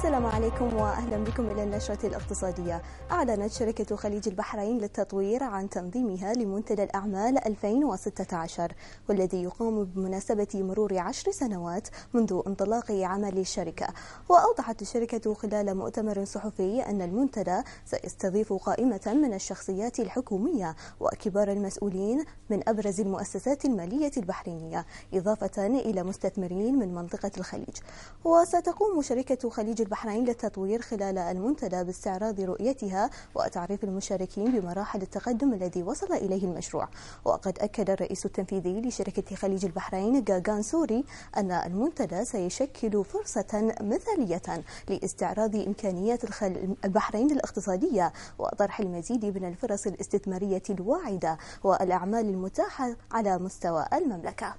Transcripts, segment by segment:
السلام عليكم واهلا بكم الى النشره الاقتصاديه. اعلنت شركه خليج البحرين للتطوير عن تنظيمها لمنتدى الاعمال 2016 والذي يقام بمناسبه مرور عشر سنوات منذ انطلاق عمل الشركه. واوضحت الشركه خلال مؤتمر صحفي ان المنتدى سيستضيف قائمه من الشخصيات الحكوميه وكبار المسؤولين من ابرز المؤسسات الماليه البحرينيه، اضافه الى مستثمرين من منطقه الخليج. وستقوم شركه خليج البحرين للتطوير خلال المنتدى باستعراض رؤيتها وتعريف المشاركين بمراحل التقدم الذي وصل إليه المشروع وقد أكد الرئيس التنفيذي لشركة خليج البحرين جاغان سوري أن المنتدى سيشكل فرصة مثالية لاستعراض إمكانيات البحرين الاقتصادية وطرح المزيد من الفرص الاستثمارية الواعدة والأعمال المتاحة على مستوى المملكة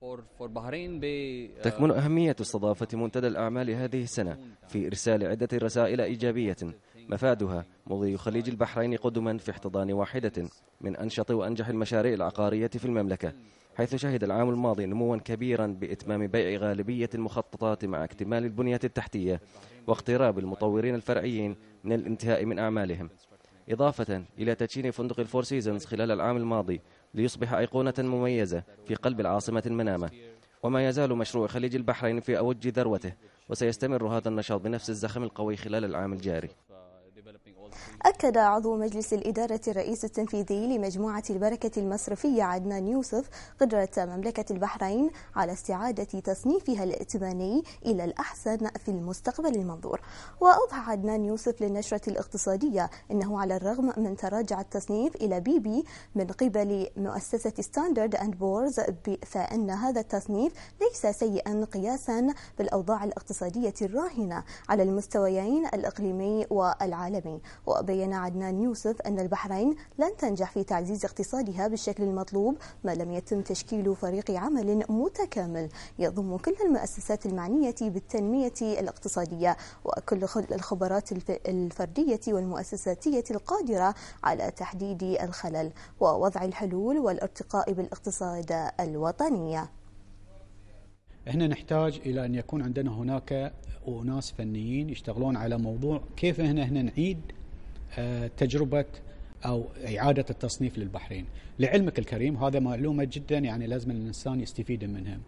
Uh, تكمن أهمية استضافة منتدى الأعمال هذه السنة في إرسال عدة رسائل إيجابية مفادها مضي خليج البحرين قدما في احتضان واحدة من أنشط وأنجح المشاريع العقارية في المملكة حيث شهد العام الماضي نموا كبيرا بإتمام بيع غالبية المخططات مع اكتمال البنية التحتية واقتراب المطورين الفرعيين من الانتهاء من أعمالهم إضافة إلى تدشين فندق الفور سيزنز خلال العام الماضي ليصبح أيقونة مميزة في قلب العاصمة المنامة وما يزال مشروع خليج البحرين في أوج ذروته وسيستمر هذا النشاط بنفس الزخم القوي خلال العام الجاري أكد عضو مجلس الإدارة الرئيس التنفيذي لمجموعة البركة المصرفية عدنان يوسف قدرة مملكة البحرين على استعادة تصنيفها الائتماني إلى الأحسن في المستقبل المنظور وأوضح عدنان يوسف للنشرة الاقتصادية أنه على الرغم من تراجع التصنيف إلى بي بي من قبل مؤسسة ستاندرد أند بورز فإن هذا التصنيف ليس سيئا قياسا بالأوضاع الاقتصادية الراهنة على المستويين الإقليمي والعالمي وبين عدنان يوسف أن البحرين لن تنجح في تعزيز اقتصادها بالشكل المطلوب ما لم يتم تشكيل فريق عمل متكامل يضم كل المؤسسات المعنية بالتنمية الاقتصادية وكل الخبرات الفردية والمؤسساتية القادرة على تحديد الخلل ووضع الحلول والارتقاء بالاقتصاد الوطنية احنا نحتاج الى ان يكون عندنا هناك اناس فنيين يشتغلون على موضوع كيف احنا احنا نعيد آه، تجربه او اعاده التصنيف للبحرين لعلمك الكريم هذا معلومه جدا يعني لازم الانسان يستفيد منها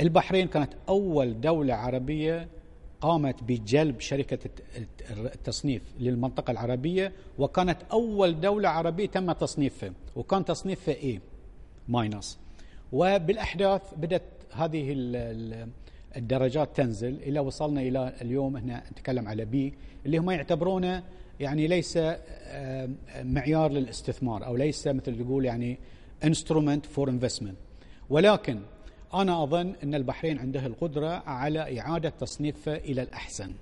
البحرين كانت اول دوله عربيه قامت بجلب شركة التصنيف للمنطقة العربية وكانت أول دولة عربية تم تصنيفها وكان تصنيفها إيه ماينس وبالأحداث بدأت هذه الدرجات تنزل إلى وصلنا إلى اليوم هنا نتكلم على بي اللي هم يعتبرونه يعني ليس آه، معيار للاستثمار او ليس مثل تقول يعني انسترومنت فور انفستمنت ولكن انا اظن ان البحرين عنده القدره على اعاده تصنيفه الى الاحسن